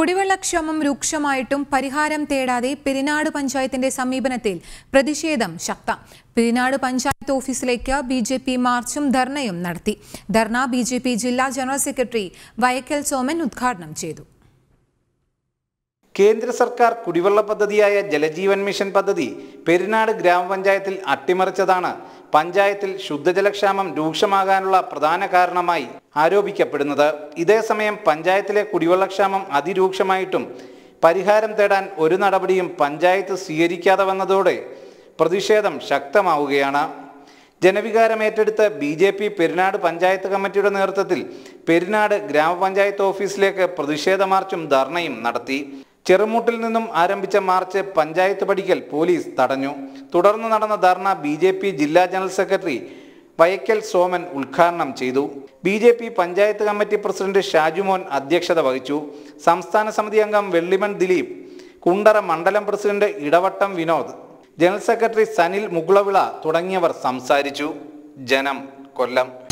കുടിവെള്ളക്ഷാമം രൂക്ഷമായിട്ടും പരിഹാരം തേടാതെ പെരിനാട് പഞ്ചായത്തിന്റെ സമീപനത്തിൽ പ്രതിഷേധം ശക്തം പെരിനാട് പഞ്ചായത്ത് ഓഫീസിലേക്ക് ബി ജെ പി മാർച്ചും ധർണയും നടത്തി ധർണ ബി ജെ പി ജില്ലാ ജനറൽ സെക്രട്ടറി വയക്കൽ സോമൻ ഉദ്ഘാടനം ചെയ്തു കേന്ദ്ര സർക്കാർ കുടിവെള്ള പദ്ധതിയായ ജലജീവൻ മിഷൻ പദ്ധതി പെരിനാട് ഗ്രാമപഞ്ചായത്തിൽ അട്ടിമറിച്ചതാണ് പഞ്ചായത്തിൽ ശുദ്ധജലക്ഷാമം രൂക്ഷമാകാനുള്ള പ്രധാന കാരണമായി ആരോപിക്കപ്പെടുന്നത് ഇതേസമയം പഞ്ചായത്തിലെ കുടിവെള്ളക്ഷാമം അതിരൂക്ഷമായിട്ടും പരിഹാരം തേടാൻ ഒരു നടപടിയും പഞ്ചായത്ത് സ്വീകരിക്കാതെ വന്നതോടെ പ്രതിഷേധം ശക്തമാവുകയാണ് ജനവികാരം ഏറ്റെടുത്ത് BJP Perunad panchayat കമ്മിറ്റിയുടെ നേതൃത്വത്തിൽ പെരുനാട് ഗ്രാമപഞ്ചായത്ത് ഓഫീസിലേക്ക് പ്രതിഷേധ മാർച്ചും ധർണയും നടത്തി ചെറുമൂട്ടിൽ നിന്നും ആരംഭിച്ച മാർച്ച് പഞ്ചായത്ത് പഠിക്കൽ പോലീസ് തടഞ്ഞു തുടർന്ന് നടന്ന ധർണ ബി ജെ പി ജില്ലാ ജനറൽ സെക്രട്ടറി വയക്കൽ സോമൻ ഉദ്ഘാടനം ചെയ്തു BJP panchayat committee president Shajumon അധ്യക്ഷത വഹിച്ചു സംസ്ഥാന സമിതി അംഗം വെള്ളിമൺ ദിലീപ് കുണ്ടറ മണ്ഡലം president Idavattom Vinod general secretary Sanil Mugulavila തുടങ്ങിയവർ സംസാരിച്ചു ജനം കൊല്ലം